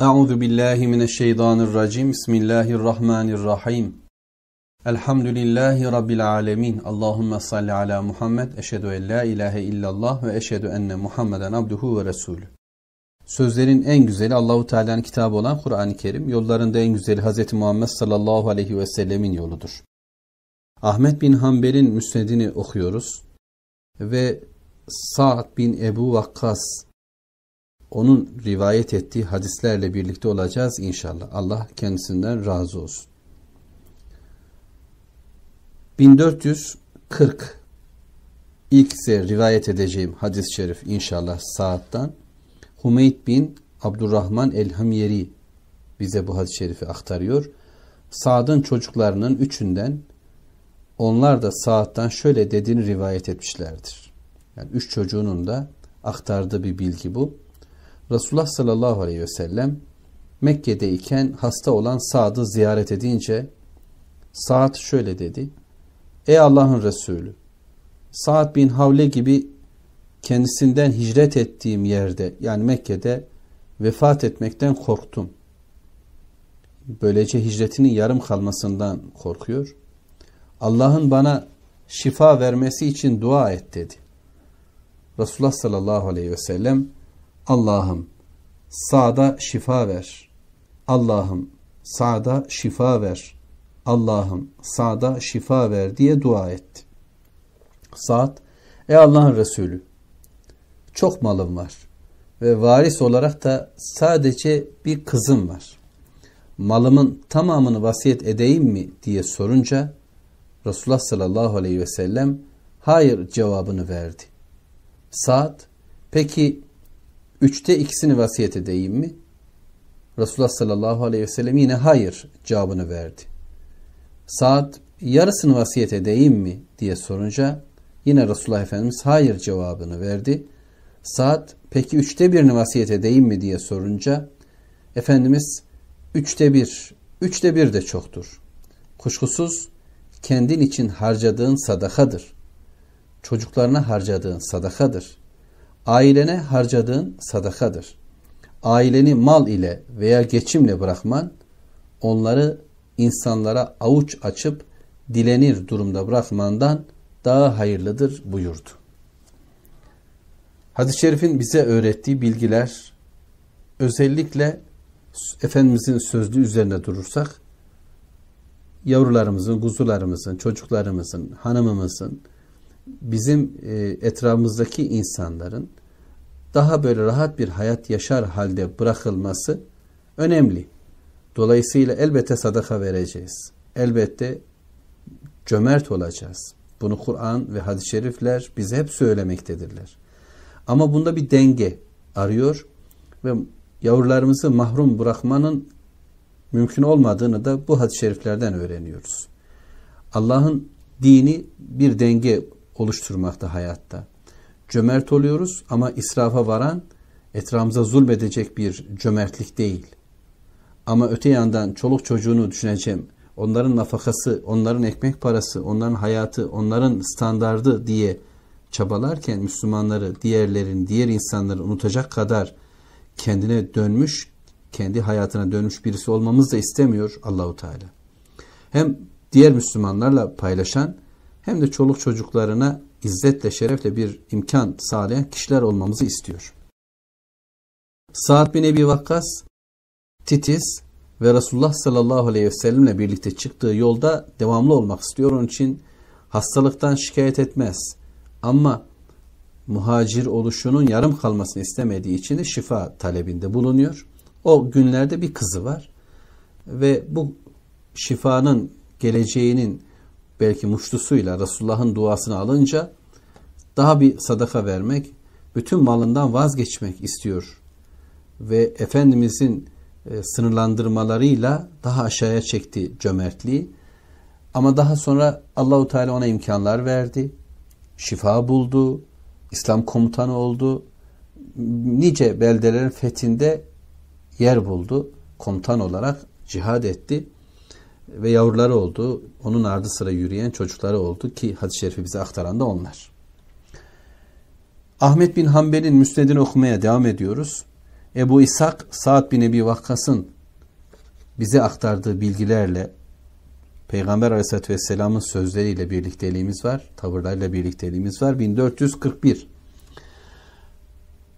Euzu billahi mineşşeytanirracim. Bismillahirrahmanirrahim. Elhamdülillahi rabbil alamin. Allahumme salli ala Muhammed. Eşhedü en la ilahe illallah ve eşhedü enne Muhammeden abduhu ve resulü. Sözlerin en güzeli Allahu Teala'nın kitabı olan Kur'an-ı Kerim, yollarında en güzeli Hz. Muhammed sallallahu aleyhi ve sellemin yoludur. Ahmet bin Hanbel'in müsnedini okuyoruz ve Sa'd bin Ebu Vakkas onun rivayet ettiği hadislerle birlikte olacağız inşallah. Allah kendisinden razı olsun. 1440 ilk size rivayet edeceğim hadis-i şerif inşallah Saad'dan. Humeyd bin Abdurrahman el-Hamyeri bize bu hadis-i şerifi aktarıyor. Saad'ın çocuklarının üçünden onlar da Saad'dan şöyle dediğini rivayet etmişlerdir. Yani üç çocuğunun da aktardığı bir bilgi bu. Resulullah sallallahu aleyhi ve sellem Mekke'de iken hasta olan Sa'd'ı ziyaret edince Sa'd şöyle dedi. Ey Allah'ın Resulü Sa'd bin Havle gibi kendisinden hicret ettiğim yerde yani Mekke'de vefat etmekten korktum. Böylece hicretinin yarım kalmasından korkuyor. Allah'ın bana şifa vermesi için dua et dedi. Resulullah sallallahu aleyhi ve sellem Allah'ım sağda şifa ver. Allah'ım sağda şifa ver. Allah'ım sağda şifa ver diye dua etti. Sa'd, ey Allah'ın Resulü çok malım var ve varis olarak da sadece bir kızım var. Malımın tamamını vasiyet edeyim mi diye sorunca Resulullah sallallahu aleyhi ve sellem hayır cevabını verdi. Sa'd, peki Üçte ikisini vasiyet edeyim mi? Resulullah sallallahu aleyhi ve sellem yine hayır cevabını verdi. Saat yarısını vasiyet edeyim mi diye sorunca yine Resulullah Efendimiz hayır cevabını verdi. Saat peki üçte birini vasiyet edeyim mi diye sorunca Efendimiz üçte bir, üçte bir de çoktur. Kuşkusuz kendin için harcadığın sadakadır. Çocuklarına harcadığın sadakadır ailene harcadığın sadakadır. Aileni mal ile veya geçimle bırakman, onları insanlara avuç açıp dilenir durumda bırakmandan daha hayırlıdır buyurdu. Hadis-i şerifin bize öğrettiği bilgiler özellikle Efendimizin sözlü üzerine durursak yavrularımızın, kuzularımızın, çocuklarımızın, hanımımızın, bizim e, etrafımızdaki insanların daha böyle rahat bir hayat yaşar halde bırakılması önemli. Dolayısıyla elbette sadaka vereceğiz. Elbette cömert olacağız. Bunu Kur'an ve hadis-i şerifler bize hep söylemektedirler. Ama bunda bir denge arıyor ve yavrularımızı mahrum bırakmanın mümkün olmadığını da bu hadis-i şeriflerden öğreniyoruz. Allah'ın dini bir denge oluşturmakta hayatta. Cömert oluyoruz ama israfa varan etrafımıza zulmedecek bir cömertlik değil. Ama öte yandan çoluk çocuğunu düşüneceğim. Onların nafakası, onların ekmek parası, onların hayatı, onların standardı diye çabalarken Müslümanları, diğerlerin, diğer insanları unutacak kadar kendine dönmüş, kendi hayatına dönmüş birisi olmamız da istemiyor Allahu Teala. Hem diğer Müslümanlarla paylaşan hem de çoluk çocuklarına izzetle, şerefle bir imkan sağlayan kişiler olmamızı istiyor. Sa'd bin Ebi Vakkas titiz ve Resulullah sallallahu aleyhi ve sellemle birlikte çıktığı yolda devamlı olmak istiyor. Onun için hastalıktan şikayet etmez. Ama muhacir oluşunun yarım kalmasını istemediği için de şifa talebinde bulunuyor. O günlerde bir kızı var ve bu şifanın geleceğinin belki muştusuyla Resulullah'ın duasını alınca daha bir sadaka vermek, bütün malından vazgeçmek istiyor. Ve Efendimizin e, sınırlandırmalarıyla daha aşağıya çekti cömertliği. Ama daha sonra Allahu Teala ona imkanlar verdi. Şifa buldu. İslam komutanı oldu. Nice beldelerin fethinde yer buldu. Komutan olarak cihad etti ve yavruları oldu. Onun ardı sıra yürüyen çocukları oldu ki hadis-i şerifi bize aktaran da onlar. Ahmet bin Hanbel'in müsnedini okumaya devam ediyoruz. Ebu İshak Sa'd bin Ebi Vakkas'ın bize aktardığı bilgilerle Peygamber Aleyhisselatü Vesselam'ın sözleriyle birlikteliğimiz var. Tavırlarıyla birlikteliğimiz var. 1441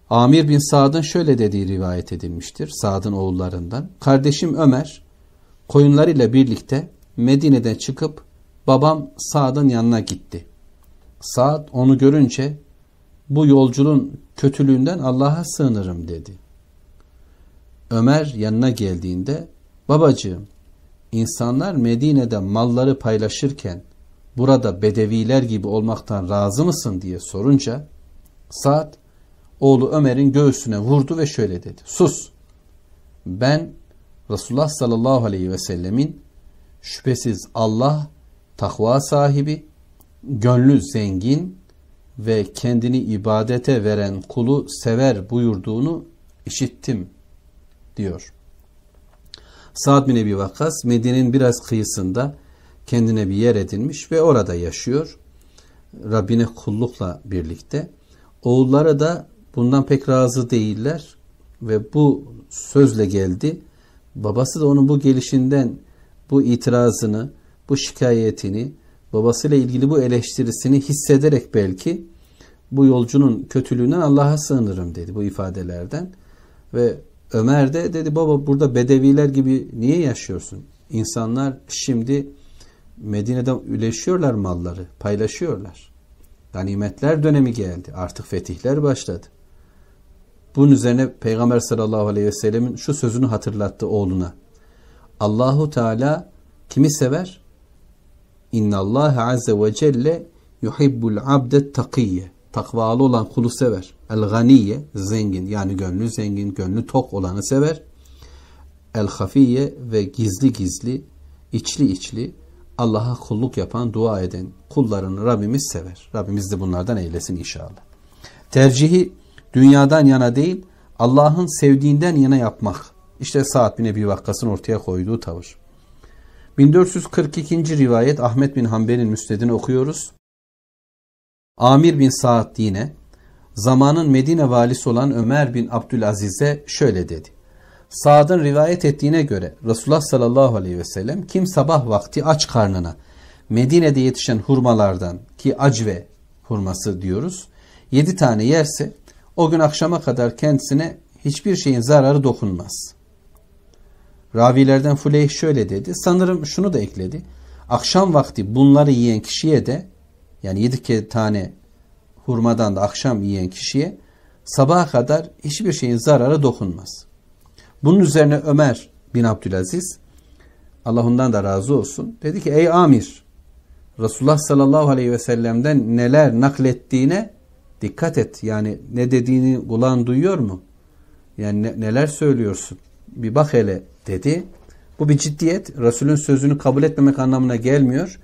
Amir bin Sa'd'ın şöyle dediği rivayet edilmiştir. Sa'd'ın oğullarından. Kardeşim Ömer Koyunlar ile birlikte Medine'den çıkıp babam Saad'ın yanına gitti. Saad onu görünce bu yolculuğun kötülüğünden Allah'a sığınırım dedi. Ömer yanına geldiğinde babacığım insanlar Medine'de malları paylaşırken burada bedeviler gibi olmaktan razı mısın diye sorunca Saad oğlu Ömer'in göğsüne vurdu ve şöyle dedi. Sus ben Resulullah sallallahu aleyhi ve sellemin şüphesiz Allah takva sahibi, gönlü zengin ve kendini ibadete veren kulu sever buyurduğunu işittim diyor. Sa'd bin Ebi Vakkas Medine'nin biraz kıyısında kendine bir yer edinmiş ve orada yaşıyor. Rabbine kullukla birlikte. Oğulları da bundan pek razı değiller ve bu sözle geldi. Babası da onun bu gelişinden bu itirazını, bu şikayetini, babasıyla ilgili bu eleştirisini hissederek belki bu yolcunun kötülüğünden Allah'a sığınırım dedi bu ifadelerden. Ve Ömer de dedi baba burada bedeviler gibi niye yaşıyorsun? İnsanlar şimdi Medine'de üleşiyorlar malları, paylaşıyorlar. Ganimetler dönemi geldi. Artık fetihler başladı. Bunun üzerine Peygamber sallallahu aleyhi ve sellemin şu sözünü hatırlattı oğluna. Allahu Teala kimi sever? İnna Allah azze ve celle yuhibbul abde takiyye. Takvalı olan kulu sever. El ganiye zengin yani gönlü zengin, gönlü tok olanı sever. El hafiye ve gizli gizli, içli içli Allah'a kulluk yapan, dua eden kullarını Rabbimiz sever. Rabbimiz de bunlardan eylesin inşallah. Tercihi Dünyadan yana değil Allah'ın sevdiğinden yana yapmak. İşte Sa'd bin Ebi Vakkas'ın ortaya koyduğu tavır. 1442. rivayet Ahmet bin Hanbel'in müstedini okuyoruz. Amir bin Sa'd yine zamanın Medine valisi olan Ömer bin Abdülaziz'e şöyle dedi. Sa'd'ın rivayet ettiğine göre Resulullah sallallahu aleyhi ve sellem kim sabah vakti aç karnına Medine'de yetişen hurmalardan ki acve hurması diyoruz yedi tane yerse o gün akşama kadar kendisine hiçbir şeyin zararı dokunmaz. Ravilerden Fuleyh şöyle dedi. Sanırım şunu da ekledi. Akşam vakti bunları yiyen kişiye de yani yedi tane hurmadan da akşam yiyen kişiye sabaha kadar hiçbir şeyin zararı dokunmaz. Bunun üzerine Ömer bin Abdülaziz Allah ondan da razı olsun. Dedi ki ey amir Resulullah sallallahu aleyhi ve sellem'den neler naklettiğine Dikkat et yani ne dediğini kulağın duyuyor mu? Yani ne, neler söylüyorsun? Bir bak hele dedi. Bu bir ciddiyet. Resulün sözünü kabul etmemek anlamına gelmiyor.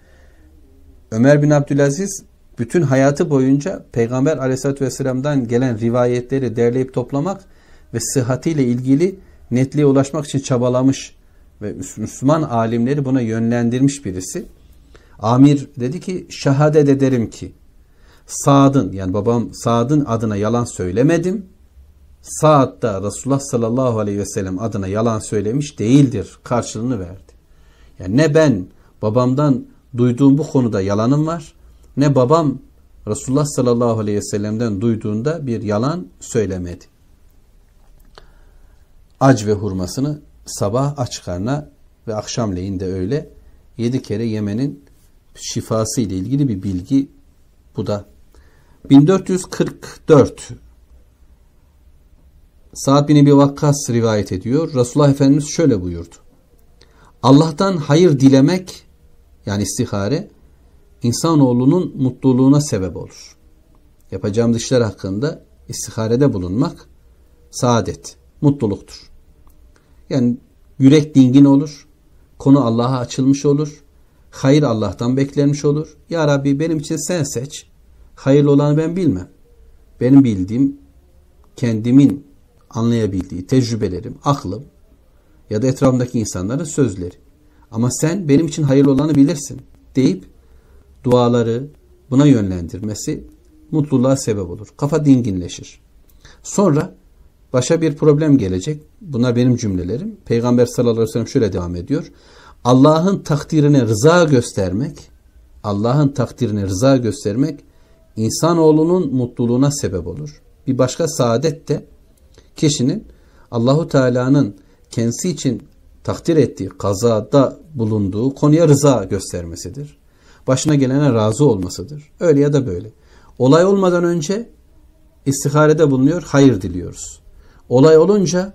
Ömer bin Abdülaziz bütün hayatı boyunca Peygamber aleyhissalatü vesselam'dan gelen rivayetleri derleyip toplamak ve sıhhatiyle ilgili netliğe ulaşmak için çabalamış ve Müslüman alimleri buna yönlendirmiş birisi. Amir dedi ki şehadet ederim ki Sadın yani babam Sadın adına yalan söylemedim. Saad da Resulullah sallallahu aleyhi ve sellem adına yalan söylemiş değildir karşılığını verdi. Yani ne ben babamdan duyduğum bu konuda yalanım var ne babam Resulullah sallallahu aleyhi ve sellem'den duyduğunda bir yalan söylemedi. Ac ve hurmasını sabah aç karna ve akşamleyin de öyle yedi kere yemenin şifası ile ilgili bir bilgi bu da 1444 Sa'd bin Ebi Vakkas rivayet ediyor. Resulullah Efendimiz şöyle buyurdu. Allah'tan hayır dilemek yani istihare insanoğlunun mutluluğuna sebep olur. Yapacağım işler hakkında istiharede bulunmak saadet, mutluluktur. Yani yürek dingin olur, konu Allah'a açılmış olur, hayır Allah'tan beklenmiş olur. Ya Rabbi benim için sen seç, Hayırlı olanı ben bilmem. Benim bildiğim, kendimin anlayabildiği tecrübelerim, aklım ya da etrafımdaki insanların sözleri. Ama sen benim için hayırlı olanı bilirsin deyip duaları buna yönlendirmesi mutluluğa sebep olur. Kafa dinginleşir. Sonra başa bir problem gelecek. Bunlar benim cümlelerim. Peygamber sallallahu aleyhi ve sellem şöyle devam ediyor. Allah'ın takdirine rıza göstermek, Allah'ın takdirine rıza göstermek insanoğlunun mutluluğuna sebep olur. Bir başka saadet de kişinin Allahu Teala'nın kendisi için takdir ettiği kazada bulunduğu konuya rıza göstermesidir. Başına gelene razı olmasıdır. Öyle ya da böyle. Olay olmadan önce istiharede bulunuyor, hayır diliyoruz. Olay olunca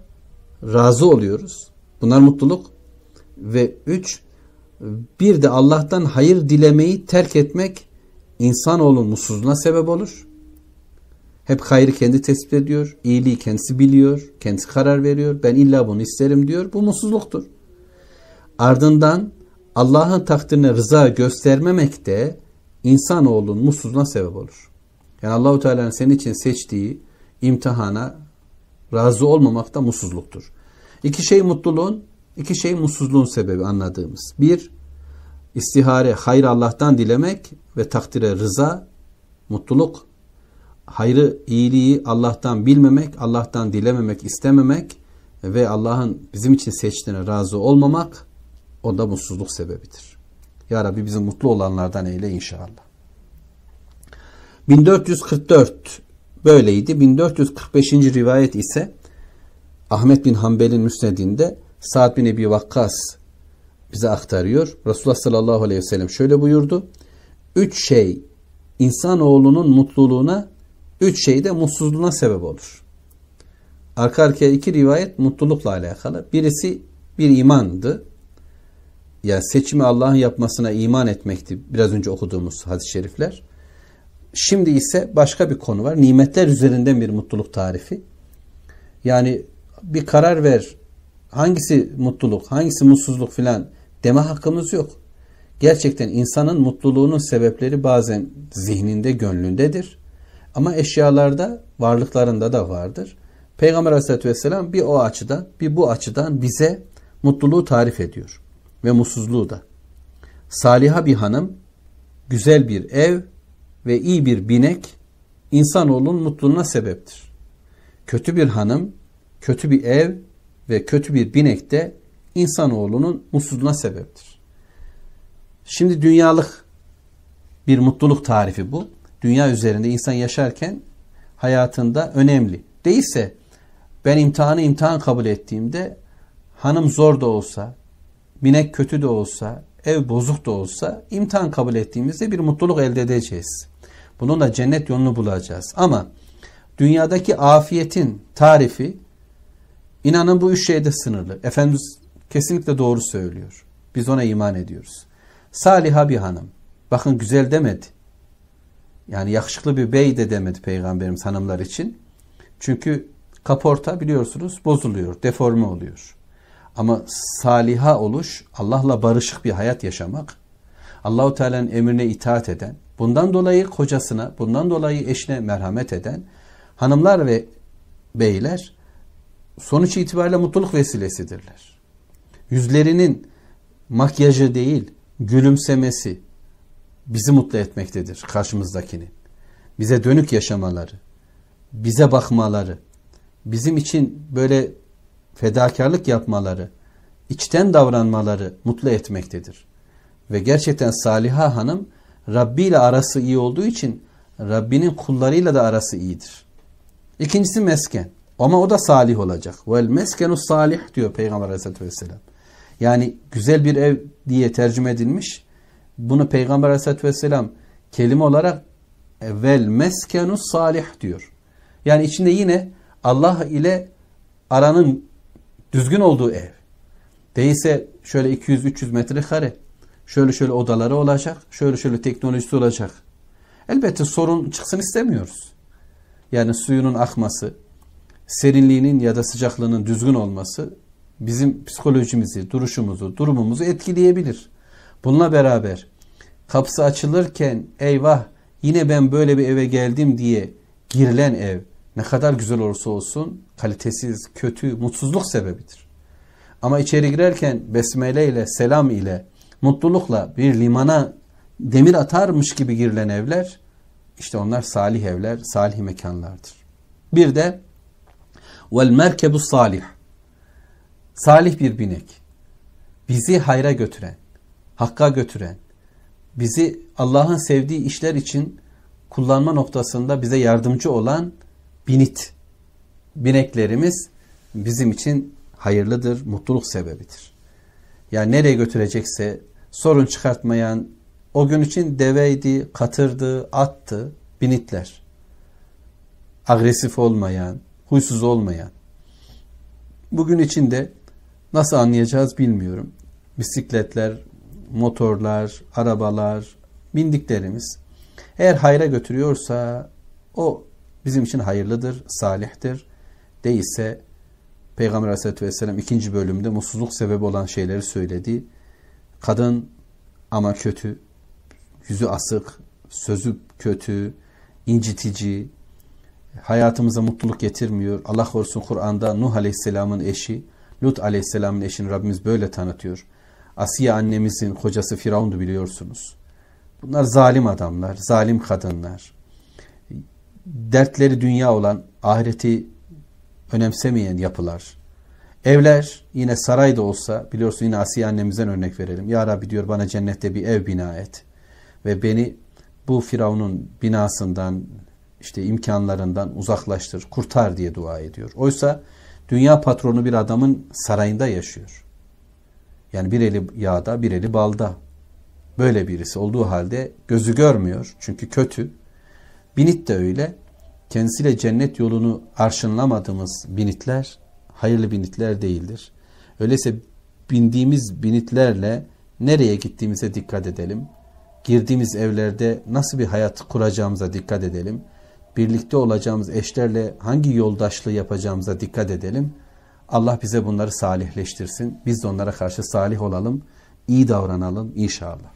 razı oluyoruz. Bunlar mutluluk. Ve üç, bir de Allah'tan hayır dilemeyi terk etmek insanoğlunun mutsuzluğuna sebep olur. Hep hayrı kendi tespit ediyor, iyiliği kendisi biliyor, kendisi karar veriyor. Ben illa bunu isterim diyor. Bu mutsuzluktur. Ardından Allah'ın takdirine rıza göstermemek de insanoğlunun mutsuzluğuna sebep olur. Yani Allahu Teala'nın senin için seçtiği imtihana razı olmamak da mutsuzluktur. İki şey mutluluğun, iki şey mutsuzluğun sebebi anladığımız. Bir, İstihare, hayır Allah'tan dilemek ve takdire rıza, mutluluk, hayrı, iyiliği Allah'tan bilmemek, Allah'tan dilememek, istememek ve Allah'ın bizim için seçtiğine razı olmamak o da mutsuzluk sebebidir. Ya Rabbi bizi mutlu olanlardan eyle inşallah. 1444 böyleydi. 1445. rivayet ise Ahmet bin Hanbel'in müsnedinde Sa'd bin Ebi Vakkas bize aktarıyor. Resulullah sallallahu aleyhi ve sellem şöyle buyurdu. Üç şey insanoğlunun mutluluğuna, üç şey de mutsuzluğuna sebep olur. Arka arkaya iki rivayet mutlulukla alakalı. Birisi bir imandı. Yani seçimi Allah'ın yapmasına iman etmekti biraz önce okuduğumuz hadis-i şerifler. Şimdi ise başka bir konu var. Nimetler üzerinden bir mutluluk tarifi. Yani bir karar ver. Hangisi mutluluk, hangisi mutsuzluk filan deme hakkımız yok. Gerçekten insanın mutluluğunun sebepleri bazen zihninde, gönlündedir. Ama eşyalarda, varlıklarında da vardır. Peygamber aleyhissalatü vesselam bir o açıdan, bir bu açıdan bize mutluluğu tarif ediyor. Ve mutsuzluğu da. Saliha bir hanım, güzel bir ev ve iyi bir binek insanoğlunun mutluluğuna sebeptir. Kötü bir hanım, kötü bir ev ve kötü bir binek de insanoğlunun mutsuzluğuna sebeptir. Şimdi dünyalık bir mutluluk tarifi bu. Dünya üzerinde insan yaşarken hayatında önemli. Değilse ben imtihanı imtihan kabul ettiğimde hanım zor da olsa, binek kötü de olsa, ev bozuk da olsa imtihan kabul ettiğimizde bir mutluluk elde edeceğiz. da cennet yolunu bulacağız. Ama dünyadaki afiyetin tarifi inanın bu üç şeyde sınırlı. Efendimiz Kesinlikle doğru söylüyor. Biz ona iman ediyoruz. Saliha bir hanım. Bakın güzel demedi. Yani yakışıklı bir bey de demedi Peygamberimiz hanımlar için. Çünkü kaporta biliyorsunuz bozuluyor, deforme oluyor. Ama saliha oluş, Allah'la barışık bir hayat yaşamak, Allahu Teala'nın emrine itaat eden, bundan dolayı kocasına, bundan dolayı eşine merhamet eden hanımlar ve beyler sonuç itibariyle mutluluk vesilesidirler. Yüzlerinin makyajı değil, gülümsemesi bizi mutlu etmektedir karşımızdakini. Bize dönük yaşamaları, bize bakmaları, bizim için böyle fedakarlık yapmaları, içten davranmaları mutlu etmektedir. Ve gerçekten Saliha Hanım Rabbi ile arası iyi olduğu için Rabbinin kullarıyla da arası iyidir. İkincisi mesken. Ama o da salih olacak. Vel meskenu salih diyor Peygamber Aleyhisselatü Vesselam. Yani güzel bir ev diye tercüme edilmiş. Bunu Peygamber Aleyhisselatü Vesselam kelime olarak vel meskenu salih diyor. Yani içinde yine Allah ile aranın düzgün olduğu ev. Değilse şöyle 200-300 metrekare, şöyle şöyle odaları olacak, şöyle şöyle teknolojisi olacak. Elbette sorun çıksın istemiyoruz. Yani suyunun akması, serinliğinin ya da sıcaklığının düzgün olması bizim psikolojimizi, duruşumuzu, durumumuzu etkileyebilir. Bununla beraber kapısı açılırken eyvah yine ben böyle bir eve geldim diye girilen ev ne kadar güzel olursa olsun kalitesiz, kötü, mutsuzluk sebebidir. Ama içeri girerken besmele ile, selam ile, mutlulukla bir limana demir atarmış gibi girilen evler işte onlar salih evler, salih mekanlardır. Bir de vel merkebu salih. Salih bir binek. Bizi hayra götüren, hakka götüren, bizi Allah'ın sevdiği işler için kullanma noktasında bize yardımcı olan binit. Bineklerimiz bizim için hayırlıdır, mutluluk sebebidir. Yani nereye götürecekse sorun çıkartmayan o gün için deveydi, katırdı, attı, binitler. Agresif olmayan, huysuz olmayan. Bugün için de Nasıl anlayacağız bilmiyorum. Bisikletler, motorlar, arabalar, bindiklerimiz eğer hayra götürüyorsa o bizim için hayırlıdır, salihtir. Değilse Peygamber Aleyhisselatü Vesselam ikinci bölümde mutsuzluk sebebi olan şeyleri söyledi. Kadın ama kötü, yüzü asık, sözü kötü, incitici, hayatımıza mutluluk getirmiyor. Allah korusun Kur'an'da Nuh Aleyhisselam'ın eşi Lut aleyhisselamın eşini Rabbimiz böyle tanıtıyor. Asiye annemizin kocası Firavun'du biliyorsunuz. Bunlar zalim adamlar, zalim kadınlar. Dertleri dünya olan, ahireti önemsemeyen yapılar. Evler yine saray da olsa biliyorsun yine Asiye annemizden örnek verelim. Ya Rabbi diyor bana cennette bir ev bina et. Ve beni bu Firavun'un binasından işte imkanlarından uzaklaştır, kurtar diye dua ediyor. Oysa dünya patronu bir adamın sarayında yaşıyor. Yani bir eli yağda, bir eli balda. Böyle birisi olduğu halde gözü görmüyor çünkü kötü. Binit de öyle. Kendisiyle cennet yolunu arşınlamadığımız binitler hayırlı binitler değildir. Öyleyse bindiğimiz binitlerle nereye gittiğimize dikkat edelim. Girdiğimiz evlerde nasıl bir hayat kuracağımıza dikkat edelim birlikte olacağımız eşlerle hangi yoldaşlığı yapacağımıza dikkat edelim. Allah bize bunları salihleştirsin. Biz de onlara karşı salih olalım, iyi davranalım inşallah.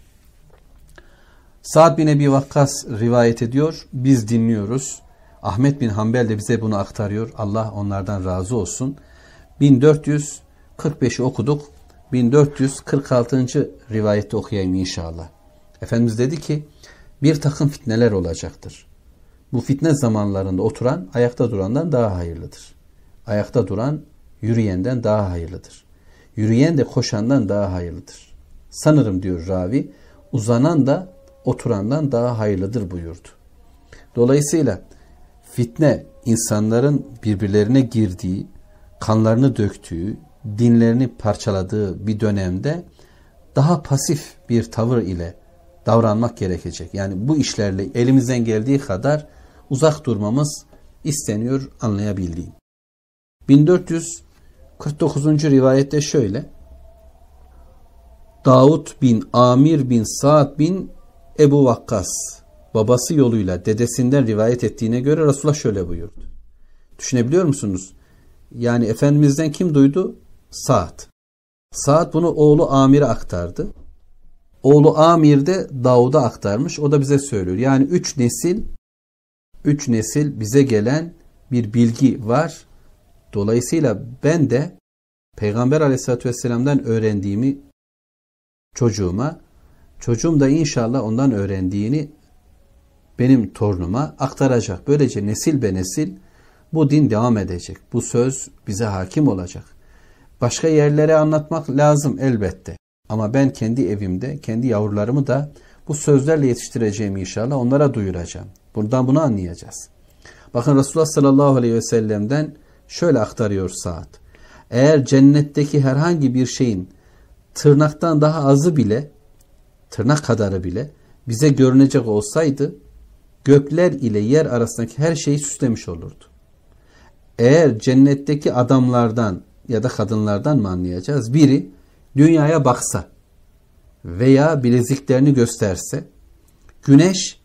Saad bin Ebi Vakkas rivayet ediyor. Biz dinliyoruz. Ahmet bin Hanbel de bize bunu aktarıyor. Allah onlardan razı olsun. 1445'i okuduk. 1446. rivayette okuyayım inşallah. Efendimiz dedi ki bir takım fitneler olacaktır bu fitne zamanlarında oturan ayakta durandan daha hayırlıdır. Ayakta duran yürüyenden daha hayırlıdır. Yürüyen de koşandan daha hayırlıdır. Sanırım diyor ravi uzanan da oturandan daha hayırlıdır buyurdu. Dolayısıyla fitne insanların birbirlerine girdiği, kanlarını döktüğü, dinlerini parçaladığı bir dönemde daha pasif bir tavır ile davranmak gerekecek. Yani bu işlerle elimizden geldiği kadar uzak durmamız isteniyor anlayabildiğim. 1449. rivayette şöyle Davut bin Amir bin Saad bin Ebu Vakkas babası yoluyla dedesinden rivayet ettiğine göre Resulullah şöyle buyurdu. Düşünebiliyor musunuz? Yani Efendimiz'den kim duydu? Saad. Saad bunu oğlu Amir'e aktardı. Oğlu Amir de Davud'a aktarmış. O da bize söylüyor. Yani üç nesil üç nesil bize gelen bir bilgi var. Dolayısıyla ben de Peygamber aleyhissalatü vesselam'dan öğrendiğimi çocuğuma, çocuğum da inşallah ondan öğrendiğini benim torunuma aktaracak. Böylece nesil be nesil bu din devam edecek. Bu söz bize hakim olacak. Başka yerlere anlatmak lazım elbette. Ama ben kendi evimde, kendi yavrularımı da bu sözlerle yetiştireceğim inşallah onlara duyuracağım. Buradan bunu anlayacağız. Bakın Resulullah sallallahu aleyhi ve sellem'den şöyle aktarıyor saat. Eğer cennetteki herhangi bir şeyin tırnaktan daha azı bile, tırnak kadarı bile bize görünecek olsaydı gökler ile yer arasındaki her şeyi süslemiş olurdu. Eğer cennetteki adamlardan ya da kadınlardan mı anlayacağız? Biri dünyaya baksa, veya bileziklerini gösterse, güneş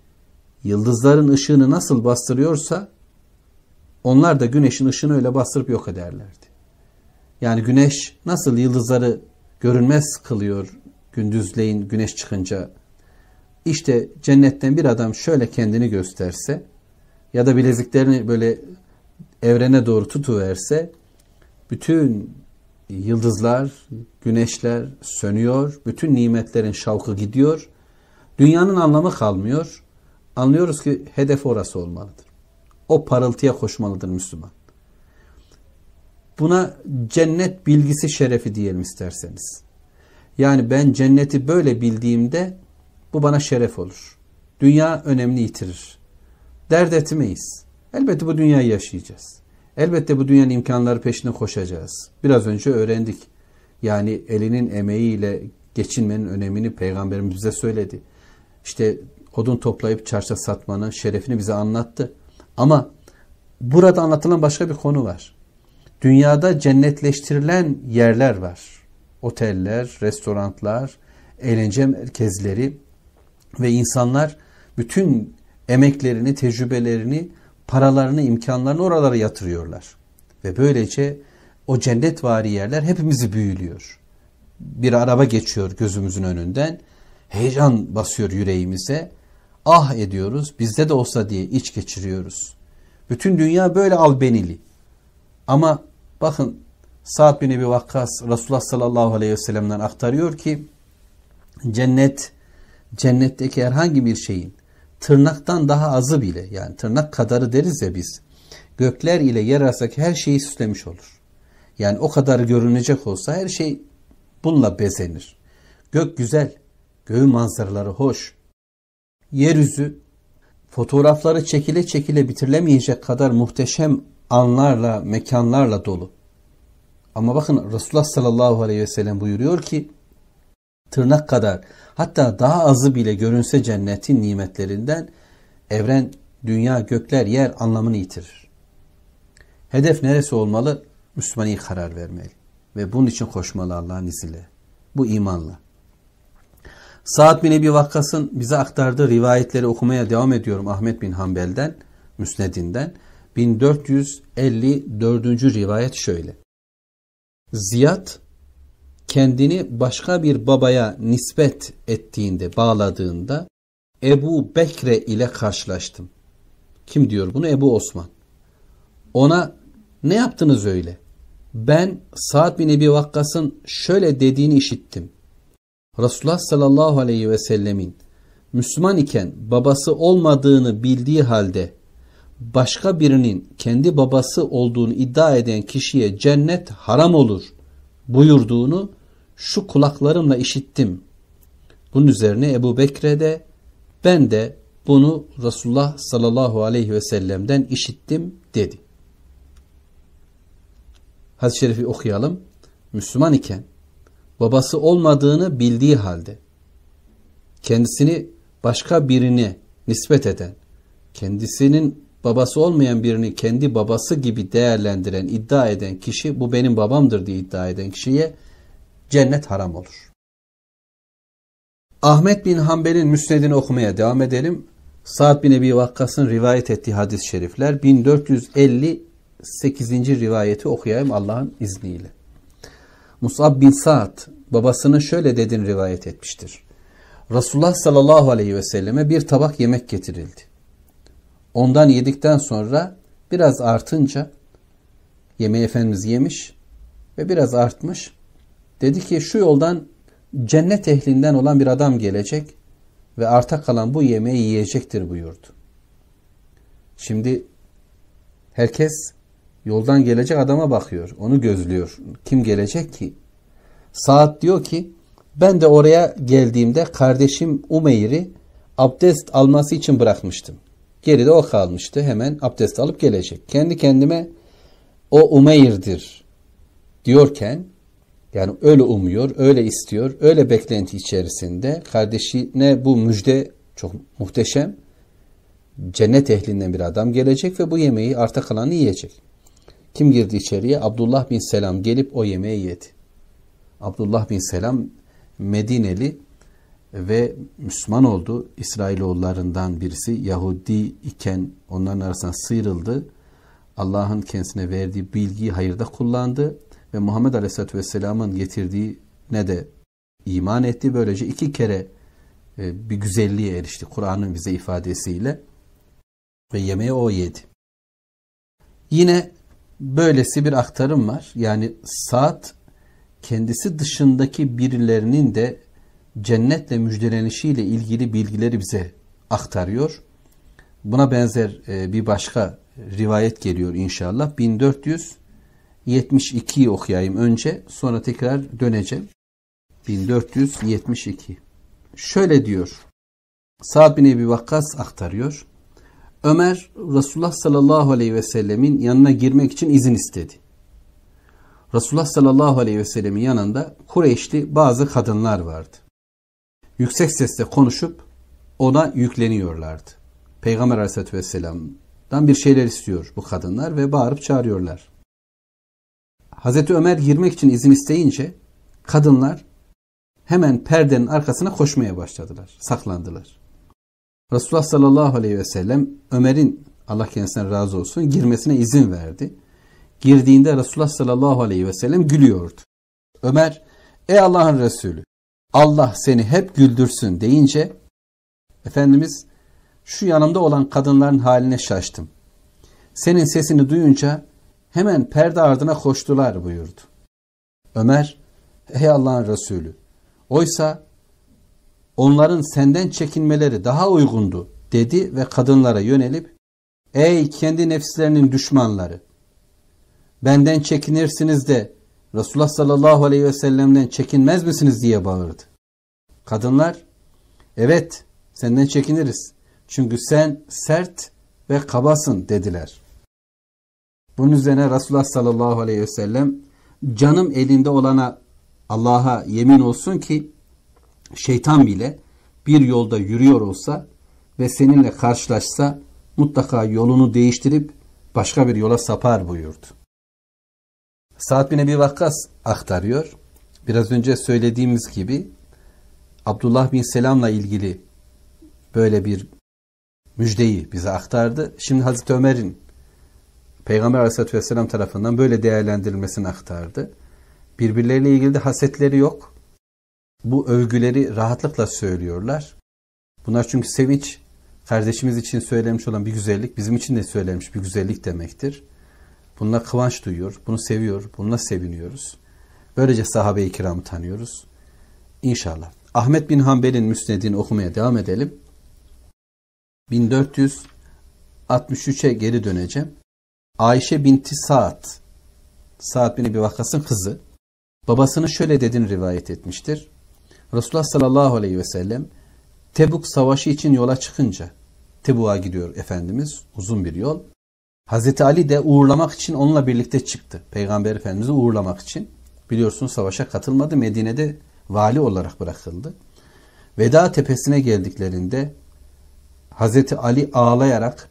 yıldızların ışığını nasıl bastırıyorsa onlar da güneşin ışığını öyle bastırıp yok ederlerdi. Yani güneş nasıl yıldızları görünmez kılıyor gündüzleyin güneş çıkınca. İşte cennetten bir adam şöyle kendini gösterse ya da bileziklerini böyle evrene doğru tutuverse bütün yıldızlar, güneşler sönüyor, bütün nimetlerin şavkı gidiyor. Dünyanın anlamı kalmıyor. Anlıyoruz ki hedef orası olmalıdır. O parıltıya koşmalıdır Müslüman. Buna cennet bilgisi şerefi diyelim isterseniz. Yani ben cenneti böyle bildiğimde bu bana şeref olur. Dünya önemini yitirir. Dert etmeyiz. Elbette bu dünyayı yaşayacağız. Elbette bu dünyanın imkanları peşine koşacağız. Biraz önce öğrendik. Yani elinin emeğiyle geçinmenin önemini peygamberimiz bize söyledi. İşte odun toplayıp çarşıda satmanın şerefini bize anlattı. Ama burada anlatılan başka bir konu var. Dünyada cennetleştirilen yerler var. Oteller, restoranlar, eğlence merkezleri ve insanlar bütün emeklerini, tecrübelerini paralarını, imkanlarını oralara yatırıyorlar. Ve böylece o cennetvari yerler hepimizi büyülüyor. Bir araba geçiyor gözümüzün önünden. Heyecan basıyor yüreğimize. Ah ediyoruz bizde de olsa diye iç geçiriyoruz. Bütün dünya böyle albenili. Ama bakın Sa'd bin Ebi Vakkas Resulullah sallallahu aleyhi ve sellem'den aktarıyor ki cennet cennetteki herhangi bir şeyin tırnaktan daha azı bile yani tırnak kadarı deriz ya biz gökler ile yer arasındaki her şeyi süslemiş olur. Yani o kadar görünecek olsa her şey bununla bezenir. Gök güzel, göğün manzaraları hoş. Yeryüzü fotoğrafları çekile çekile bitirilemeyecek kadar muhteşem anlarla, mekanlarla dolu. Ama bakın Resulullah sallallahu aleyhi ve sellem buyuruyor ki tırnak kadar hatta daha azı bile görünse cennetin nimetlerinden evren, dünya, gökler, yer anlamını yitirir. Hedef neresi olmalı? Müslüman iyi karar vermeli. Ve bunun için koşmalı Allah'ın izniyle. Bu imanla. Saat bin Ebi Vakkas'ın bize aktardığı rivayetleri okumaya devam ediyorum Ahmet bin Hanbel'den, Müsned'inden. 1454. rivayet şöyle. Ziyad kendini başka bir babaya nispet ettiğinde, bağladığında Ebu Bekre ile karşılaştım. Kim diyor bunu? Ebu Osman. Ona ne yaptınız öyle? Ben Sa'd bin Ebi Vakkas'ın şöyle dediğini işittim. Resulullah sallallahu aleyhi ve sellemin Müslüman iken babası olmadığını bildiği halde başka birinin kendi babası olduğunu iddia eden kişiye cennet haram olur buyurduğunu şu kulaklarımla işittim. Bunun üzerine Ebu Bekre de ben de bunu Resulullah sallallahu aleyhi ve sellem'den işittim dedi. hadis şerifi okuyalım. Müslüman iken babası olmadığını bildiği halde kendisini başka birine nispet eden, kendisinin babası olmayan birini kendi babası gibi değerlendiren, iddia eden kişi bu benim babamdır diye iddia eden kişiye cennet haram olur. Ahmet bin Hanbel'in müsnedini okumaya devam edelim. Sa'd bin Ebi Vakkas'ın rivayet ettiği hadis-i şerifler 1458. rivayeti okuyayım Allah'ın izniyle. Musab bin Sa'd babasının şöyle dediğini rivayet etmiştir. Resulullah sallallahu aleyhi ve selleme bir tabak yemek getirildi. Ondan yedikten sonra biraz artınca yemeği Efendimiz yemiş ve biraz artmış Dedi ki şu yoldan cennet ehlinden olan bir adam gelecek ve arta kalan bu yemeği yiyecektir buyurdu. Şimdi herkes yoldan gelecek adama bakıyor. Onu gözlüyor. Kim gelecek ki? Saat diyor ki ben de oraya geldiğimde kardeşim Umeyr'i abdest alması için bırakmıştım. Geride o kalmıştı. Hemen abdest alıp gelecek. Kendi kendime o Umeyr'dir diyorken yani öyle umuyor, öyle istiyor, öyle beklenti içerisinde kardeşine bu müjde çok muhteşem. Cennet ehlinden bir adam gelecek ve bu yemeği arta kalanı yiyecek. Kim girdi içeriye? Abdullah bin Selam gelip o yemeği yedi. Abdullah bin Selam Medineli ve Müslüman oldu. İsrailoğullarından birisi Yahudi iken onların arasından sıyrıldı. Allah'ın kendisine verdiği bilgiyi hayırda kullandı ve Muhammed Aleyhisselatü Vesselam'ın getirdiği ne de iman etti. Böylece iki kere e, bir güzelliğe erişti Kur'an'ın bize ifadesiyle ve yemeği o yedi. Yine böylesi bir aktarım var. Yani saat kendisi dışındaki birilerinin de cennetle müjdelenişiyle ilgili bilgileri bize aktarıyor. Buna benzer e, bir başka rivayet geliyor inşallah. 1400 72'yi okuyayım önce sonra tekrar döneceğim. 1472 şöyle diyor. Sa'd bin Ebi Vakkas aktarıyor. Ömer Resulullah sallallahu aleyhi ve sellemin yanına girmek için izin istedi. Resulullah sallallahu aleyhi ve sellemin yanında Kureyşli bazı kadınlar vardı. Yüksek sesle konuşup ona yükleniyorlardı. Peygamber aleyhissalatü vesselam'dan bir şeyler istiyor bu kadınlar ve bağırıp çağırıyorlar. Hazreti Ömer girmek için izin isteyince kadınlar hemen perdenin arkasına koşmaya başladılar. Saklandılar. Resulullah sallallahu aleyhi ve sellem Ömer'in Allah kendisinden razı olsun girmesine izin verdi. Girdiğinde Resulullah sallallahu aleyhi ve sellem gülüyordu. Ömer ey Allah'ın Resulü Allah seni hep güldürsün deyince Efendimiz şu yanımda olan kadınların haline şaştım. Senin sesini duyunca hemen perde ardına koştular buyurdu. Ömer, ey Allah'ın Resulü, oysa onların senden çekinmeleri daha uygundu dedi ve kadınlara yönelip, ey kendi nefislerinin düşmanları, benden çekinirsiniz de Resulullah sallallahu aleyhi ve sellem'den çekinmez misiniz diye bağırdı. Kadınlar, evet senden çekiniriz çünkü sen sert ve kabasın dediler. Bunun üzerine Resulullah sallallahu aleyhi ve sellem canım elinde olana Allah'a yemin olsun ki şeytan bile bir yolda yürüyor olsa ve seninle karşılaşsa mutlaka yolunu değiştirip başka bir yola sapar buyurdu. Saat bin Ebi Vakkas aktarıyor. Biraz önce söylediğimiz gibi Abdullah bin Selam'la ilgili böyle bir müjdeyi bize aktardı. Şimdi Hazreti Ömer'in Peygamber Aleyhisselatü Vesselam tarafından böyle değerlendirilmesini aktardı. Birbirleriyle ilgili de hasetleri yok. Bu övgüleri rahatlıkla söylüyorlar. Bunlar çünkü sevinç, kardeşimiz için söylemiş olan bir güzellik, bizim için de söylemiş bir güzellik demektir. Bununla kıvanç duyuyor, bunu seviyor, bununla seviniyoruz. Böylece sahabe-i kiramı tanıyoruz. İnşallah. Ahmet bin Hanbel'in müsnedini okumaya devam edelim. 1463'e geri döneceğim. Ayşe binti Sa'd, Sa'd bin Ebi Vakkas'ın kızı, babasını şöyle dedin rivayet etmiştir. Resulullah sallallahu aleyhi ve sellem Tebuk savaşı için yola çıkınca Tebuk'a gidiyor Efendimiz uzun bir yol. Hazreti Ali de uğurlamak için onunla birlikte çıktı. Peygamber Efendimiz'i uğurlamak için. Biliyorsunuz savaşa katılmadı. Medine'de vali olarak bırakıldı. Veda tepesine geldiklerinde Hazreti Ali ağlayarak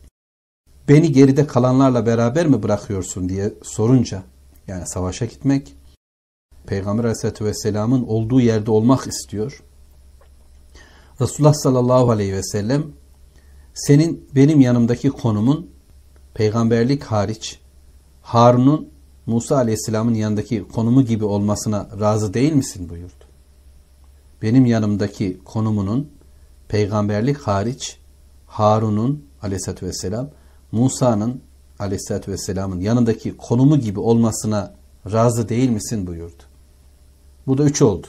beni geride kalanlarla beraber mi bırakıyorsun diye sorunca yani savaşa gitmek Peygamber Aleyhisselatü Vesselam'ın olduğu yerde olmak istiyor. Resulullah sallallahu aleyhi ve sellem senin benim yanımdaki konumun peygamberlik hariç Harun'un Musa aleyhisselamın yanındaki konumu gibi olmasına razı değil misin buyurdu. Benim yanımdaki konumunun peygamberlik hariç Harun'un aleyhissalatü vesselam Musa'nın aleyhissalatü vesselamın yanındaki konumu gibi olmasına razı değil misin buyurdu. Bu da üç oldu.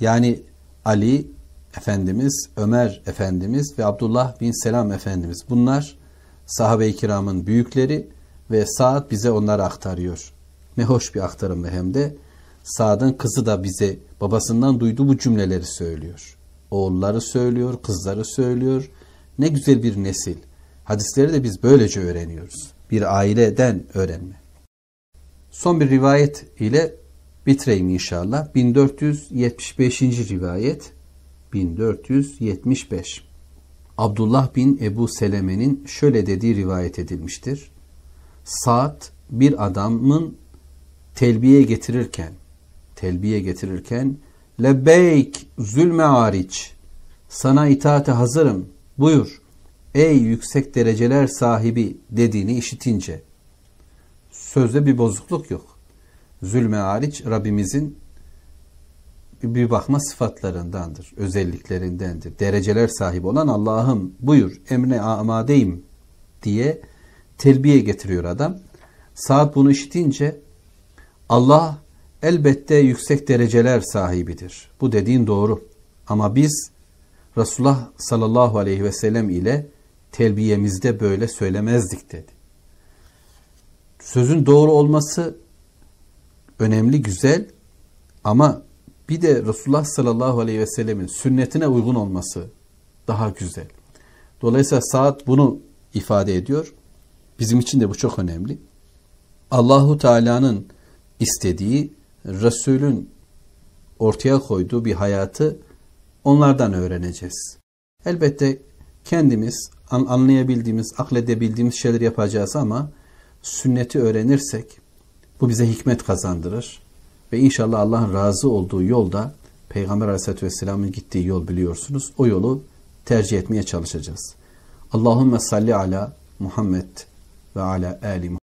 Yani Ali Efendimiz, Ömer Efendimiz ve Abdullah bin Selam Efendimiz. Bunlar sahabe-i kiramın büyükleri ve Saad bize onları aktarıyor. Ne hoş bir aktarım ve hem de Saad'ın kızı da bize babasından duyduğu bu cümleleri söylüyor. Oğulları söylüyor, kızları söylüyor. Ne güzel bir nesil. Hadisleri de biz böylece öğreniyoruz. Bir aileden öğrenme. Son bir rivayet ile bitireyim inşallah. 1475. rivayet 1475 Abdullah bin Ebu Seleme'nin şöyle dediği rivayet edilmiştir. Saat bir adamın telbiye getirirken telbiye getirirken Lebeyk zulme hariç sana itaate hazırım buyur ey yüksek dereceler sahibi dediğini işitince sözde bir bozukluk yok. Zulme hariç Rabbimizin bir bakma sıfatlarındandır, özelliklerindendir. Dereceler sahibi olan Allah'ım buyur emre amadeyim diye terbiye getiriyor adam. Saat bunu işitince Allah elbette yüksek dereceler sahibidir. Bu dediğin doğru. Ama biz Resulullah sallallahu aleyhi ve sellem ile telbiyemizde böyle söylemezdik dedi. Sözün doğru olması önemli, güzel ama bir de Resulullah sallallahu aleyhi ve sellemin sünnetine uygun olması daha güzel. Dolayısıyla saat bunu ifade ediyor. Bizim için de bu çok önemli. Allahu Teala'nın istediği, Resul'ün ortaya koyduğu bir hayatı onlardan öğreneceğiz. Elbette kendimiz anlayabildiğimiz, akledebildiğimiz şeyler yapacağız ama sünneti öğrenirsek bu bize hikmet kazandırır. Ve inşallah Allah'ın razı olduğu yolda Peygamber Aleyhisselatü Vesselam'ın gittiği yol biliyorsunuz. O yolu tercih etmeye çalışacağız. Allahümme salli ala Muhammed ve ala Ali Muhammed.